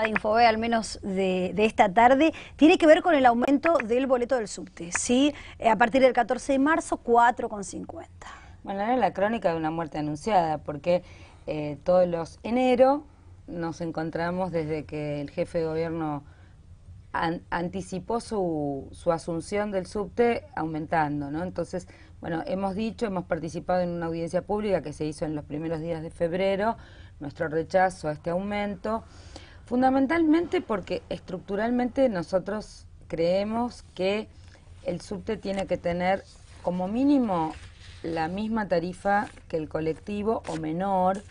de Infobe, al menos de, esta tarde, tiene que ver con el aumento del boleto del subte, ¿sí? Eh, a partir del 14 de marzo, 4,50. Bueno, era la crónica de una muerte anunciada, porque eh, todos los enero nos encontramos desde que el jefe de gobierno anticipó su, su asunción del subte aumentando, ¿no? Entonces, bueno, hemos dicho, hemos participado en una audiencia pública que se hizo en los primeros días de febrero, nuestro rechazo a este aumento. Fundamentalmente porque estructuralmente nosotros creemos que el subte tiene que tener como mínimo la misma tarifa que el colectivo o menor,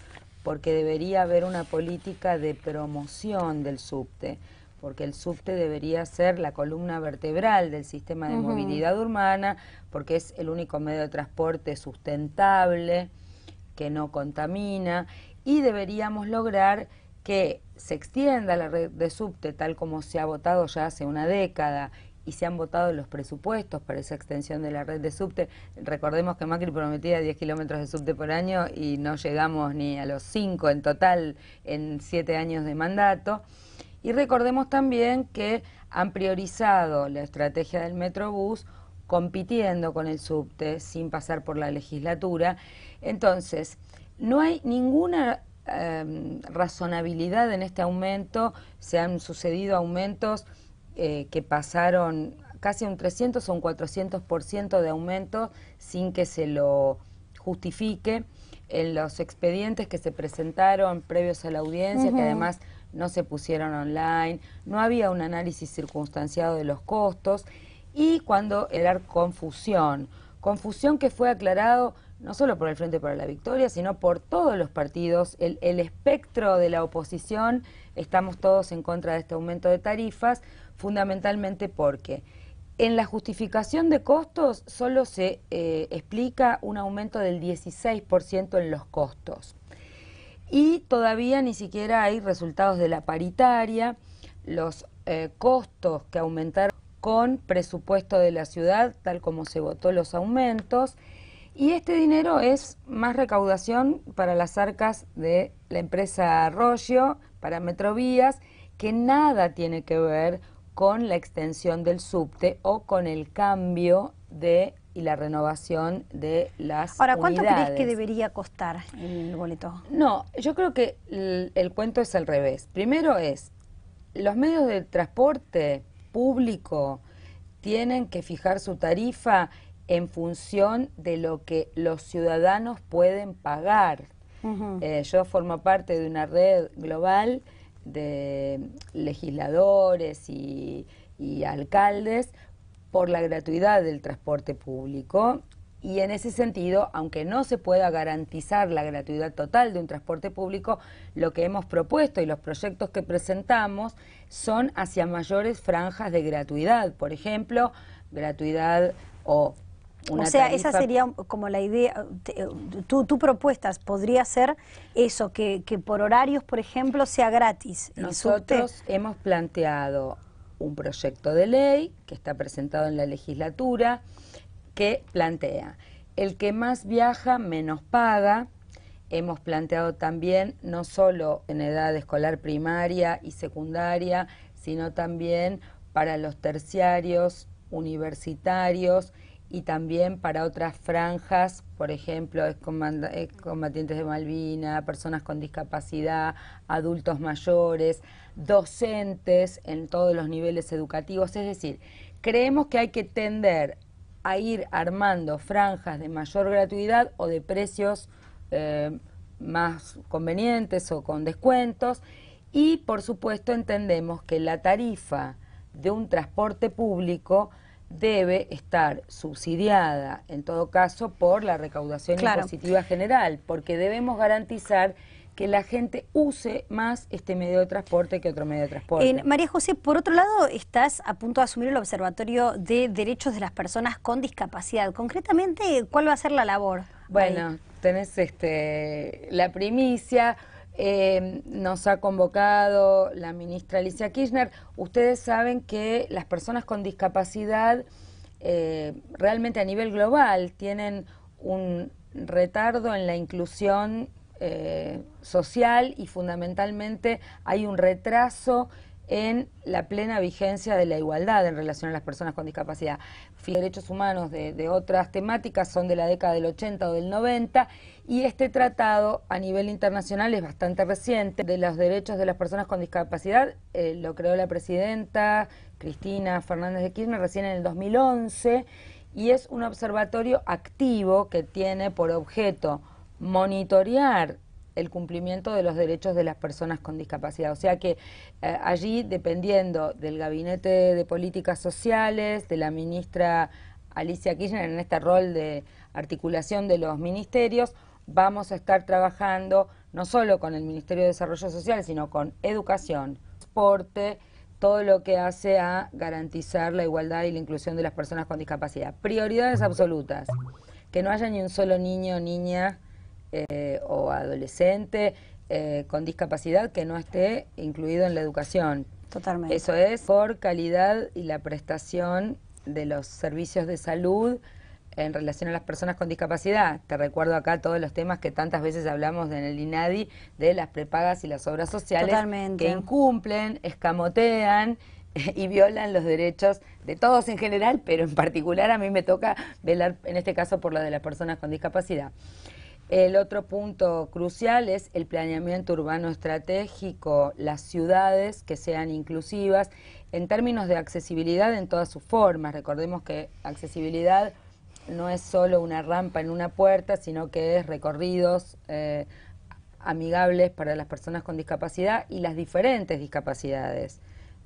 porque debería haber una política de promoción del subte, porque el subte debería ser la columna vertebral del sistema de movilidad urbana, porque es el único medio de transporte sustentable, que no contamina, y deberíamos lograr que se extienda la red de subte tal como se ha votado ya hace una década y se han votado los presupuestos para esa extensión de la red de subte. Recordemos que Macri prometía 10 kilómetros de subte por año y no llegamos ni a los 5 en total en 7 años de mandato. Y recordemos también que han priorizado la estrategia del Metrobús compitiendo con el subte sin pasar por la legislatura. Entonces, no hay ninguna Em, razonabilidad en este aumento, se han sucedido aumentos eh, que pasaron casi un 300 o un 400% de aumento sin que se lo justifique. En los expedientes que se presentaron previos a la audiencia, que además no se pusieron online, no había un análisis circunstanciado de los costos y cuando era confusión, confusión que fue aclarado no solo por el Frente para la Victoria, sino por todos los partidos, el, espectro de la oposición, estamos todos en contra de este aumento de tarifas, fundamentalmente porque en la justificación de costos solo se eh, explica un aumento del 16% en los costos. Y todavía ni siquiera hay resultados de la paritaria, los eh, costos que aumentaron con presupuesto de la ciudad, tal como se votó los aumentos, y este dinero es más recaudación para las arcas de la empresa Arroyo, para Metrovías, que nada tiene que ver con la extensión del subte o con el cambio de y la renovación de las Ahora, ¿cuánto crees que debería costar el boleto? No, yo creo que el, el, cuento es al revés. Primero es, los medios de transporte público tienen que fijar su tarifa en función de lo que los ciudadanos pueden pagar. Eh, yo formo parte de una red global de legisladores y alcaldes por la gratuidad del transporte público y en ese sentido, aunque no se pueda garantizar la gratuidad total de un transporte público, lo que hemos propuesto y los proyectos que presentamos son hacia mayores franjas de gratuidad, por ejemplo, gratuidad o o sea, esa sería como la idea, Tú propuestas podría ser eso, que, por horarios, por ejemplo, sea gratis. Nosotros hemos planteado un proyecto de ley que está presentado en la legislatura que plantea, el que más viaja menos paga, hemos planteado también no solo en edad escolar primaria y secundaria, sino también para los terciarios, universitarios, y también para otras franjas, por ejemplo, combatientes de Malvina, personas con discapacidad, adultos mayores, docentes en todos los niveles educativos. Es decir, creemos que hay que tender a ir armando franjas de mayor gratuidad o de precios eh, más convenientes o con descuentos. Y, por supuesto, entendemos que la tarifa de un transporte público debe estar subsidiada, en todo caso, por la recaudación impositiva general, porque debemos garantizar que la gente use más este medio de transporte que otro medio de transporte. María José, por otro lado, estás a punto de asumir el Observatorio de Derechos de las Personas con Discapacidad. Concretamente, ¿cuál va a ser la labor? Bueno, tenés este, la primicia. Eh, nos ha convocado la ministra Alicia Kirchner. Ustedes saben que las personas con discapacidad eh, realmente a nivel global tienen un retardo en la inclusión eh, social y fundamentalmente hay un retraso en la plena vigencia de la igualdad en relación a las personas con discapacidad. Derechos humanos de, otras temáticas son de la década del 80 o del 90 y este tratado a nivel internacional es bastante reciente. De los derechos de las personas con discapacidad eh, lo creó la presidenta Cristina Fernández de Kirchner recién en el 2011 y es un observatorio activo que tiene por objeto monitorear el cumplimiento de los derechos de las personas con discapacidad. O sea que eh, allí, dependiendo del Gabinete de Políticas Sociales, de la ministra Alicia Kirchner, en este rol de articulación de los ministerios, vamos a estar trabajando no solo con el Ministerio de Desarrollo Social, sino con educación, transporte, todo lo que hace a garantizar la igualdad y la inclusión de las personas con discapacidad. Prioridades absolutas, que no haya ni un solo niño o niña eh, o adolescente eh, con discapacidad que no esté incluido en la educación. Totalmente. Eso es por calidad y la prestación de los servicios de salud en relación a las personas con discapacidad. Te recuerdo acá todos los temas que tantas veces hablamos en el INADI de las prepagas y las obras sociales que incumplen, escamotean eh, y violan los derechos de todos en general, pero en particular a mí me toca velar en este caso por la de las personas con discapacidad. El otro punto crucial es el planeamiento urbano estratégico, las ciudades que sean inclusivas en términos de accesibilidad en todas sus formas. Recordemos que accesibilidad no es solo una rampa en una puerta, sino que es recorridos eh, amigables para las personas con discapacidad y las diferentes discapacidades.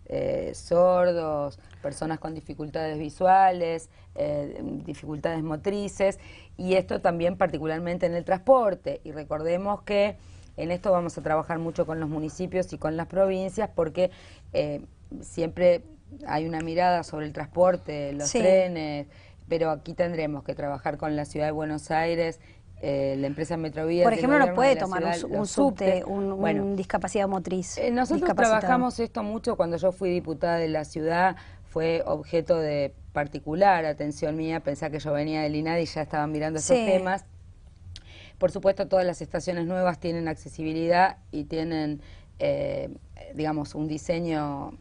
Eh, sordos, personas con dificultades visuales, eh, dificultades motrices, y esto también particularmente en el transporte. Y recordemos que en esto vamos a trabajar mucho con los municipios y con las provincias porque eh, siempre hay una mirada sobre el transporte, los trenes, pero aquí tendremos que trabajar con la ciudad de Buenos Aires eh, la empresa Metrovía. Por ejemplo, no puede tomar un, subte, un, discapacidad motriz. Eh, nosotros trabajamos esto mucho cuando yo fui diputada de la ciudad, fue objeto de particular atención mía, pensar que yo venía del INADI y ya estaban mirando esos temas. Por supuesto, todas las estaciones nuevas tienen accesibilidad y tienen, eh, digamos, un diseño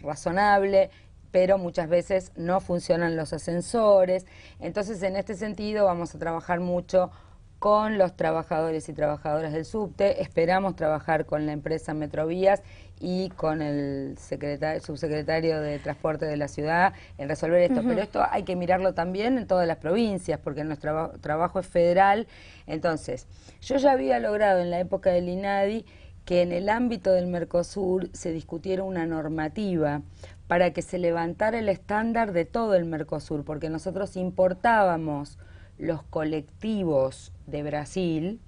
razonable pero muchas veces no funcionan los ascensores. Entonces, en este sentido, vamos a trabajar mucho con los trabajadores y trabajadoras del subte. Esperamos trabajar con la empresa Metrovías y con el, subsecretario de Transporte de la ciudad en resolver esto. Pero esto hay que mirarlo también en todas las provincias, porque nuestro trabajo es federal. Entonces, yo ya había logrado en la época del INADI que en el ámbito del Mercosur se discutiera una normativa para que se levantara el estándar de todo el Mercosur, porque nosotros importábamos los colectivos de Brasil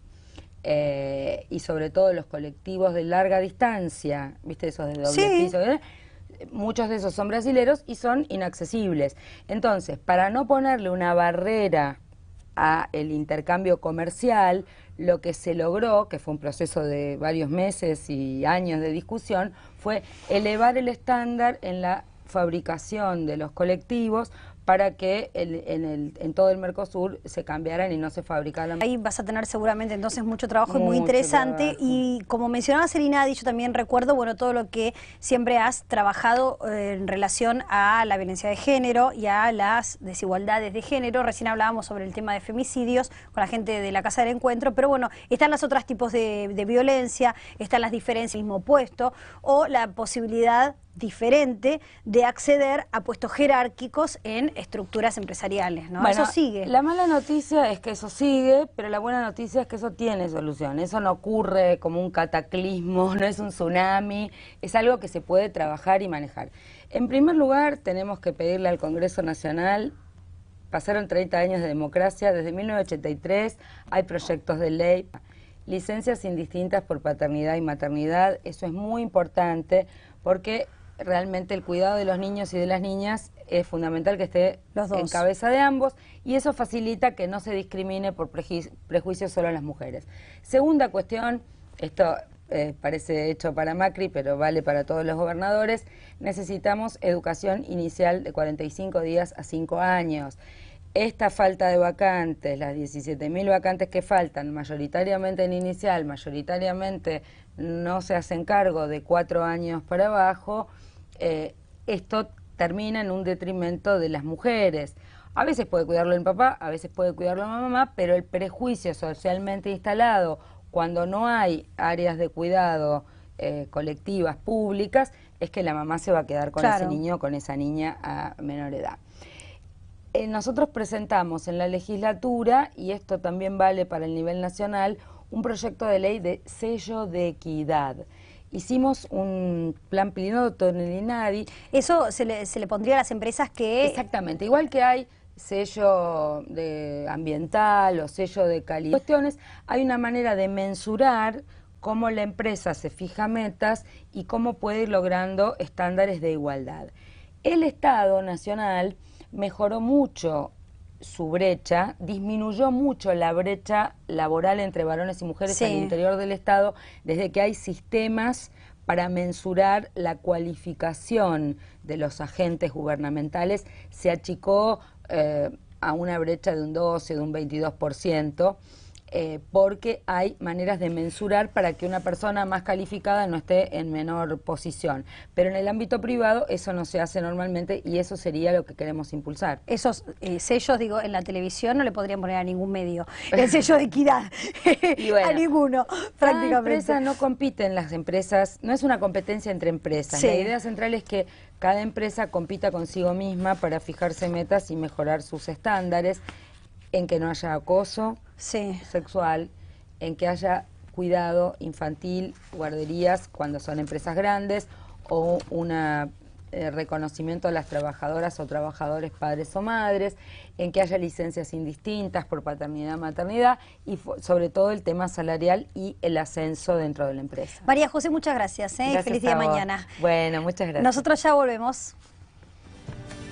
eh, y sobre todo los colectivos de larga distancia, ¿viste? Esos de doble piso, ¿eh? muchos de esos son brasileros y son inaccesibles. Entonces, para no ponerle una barrera a el intercambio comercial, lo que se logró, que fue un proceso de varios meses y años de discusión, fue elevar el estándar en la fabricación de los colectivos para que el, en, todo el Mercosur se cambiaran y no se fabricaran. Ahí vas a tener seguramente entonces mucho trabajo y muy interesante y como mencionaba ha yo también recuerdo bueno todo lo que siempre has trabajado eh, en relación a la violencia de género y a las desigualdades de género. Recién hablábamos sobre el tema de femicidios con la gente de la Casa del Encuentro, pero bueno, están los otros tipos de, violencia, están las diferencias mismo opuesto o la posibilidad diferente de acceder a puestos jerárquicos en estructuras empresariales, ¿no? eso sigue. La mala noticia es que eso sigue, pero la buena noticia es que eso tiene solución. Eso no ocurre como un cataclismo, no es un tsunami, es algo que se puede trabajar y manejar. En primer lugar, tenemos que pedirle al Congreso Nacional Pasaron 30 años de democracia, desde 1983 hay proyectos de ley, licencias indistintas por paternidad y maternidad, eso es muy importante porque realmente el cuidado de los niños y de las niñas es fundamental que esté en cabeza de ambos y eso facilita que no se discrimine por prejuicios solo a las mujeres. Segunda cuestión, esto eh, parece hecho para Macri, pero vale para todos los gobernadores, necesitamos educación inicial de 45 días a 5 años esta falta de vacantes, las 17.000 vacantes que faltan, mayoritariamente en inicial, mayoritariamente no se hacen cargo de cuatro años para abajo, eh, esto termina en un detrimento de las mujeres. A veces puede cuidarlo el papá, a veces puede cuidarlo la mamá, pero el prejuicio socialmente instalado cuando no hay áreas de cuidado eh, colectivas, públicas, es que la mamá se va a quedar con ese niño o con esa niña a menor edad. Eh, nosotros presentamos en la legislatura, y esto también vale para el nivel nacional, un proyecto de ley de sello de equidad. Hicimos un plan piloto en el Eso se le, pondría a las empresas que... Exactamente, igual que hay sello de ambiental o sello de calidad. Cuestiones, hay una manera de mensurar cómo la empresa se fija metas y cómo puede ir logrando estándares de igualdad. El Estado Nacional mejoró mucho su brecha, disminuyó mucho la brecha laboral entre varones y mujeres en el interior del Estado, desde que hay sistemas para mensurar la cualificación de los agentes gubernamentales, se achicó eh, a una brecha de un 12, de un 22%. Eh, porque hay maneras de mensurar para que una persona más calificada no esté en menor posición. Pero en el ámbito privado eso no se hace normalmente y eso sería lo que queremos impulsar. Esos eh, sellos, digo, en la televisión no le podrían poner a ningún medio. El sello de equidad, a ninguno, ah, prácticamente. Cada empresa no compiten las empresas, no es una competencia entre empresas. La idea central es que cada empresa compita consigo misma para fijarse metas y mejorar sus estándares en que no haya acoso sexual, en que haya cuidado infantil, guarderías cuando son empresas grandes o un eh, reconocimiento a las trabajadoras o trabajadores, padres o madres, en que haya licencias indistintas por paternidad, maternidad y sobre todo el tema salarial y el ascenso dentro de la empresa. María José, muchas gracias, ¿eh? feliz día mañana. Bueno, muchas gracias. Nosotros ya volvemos.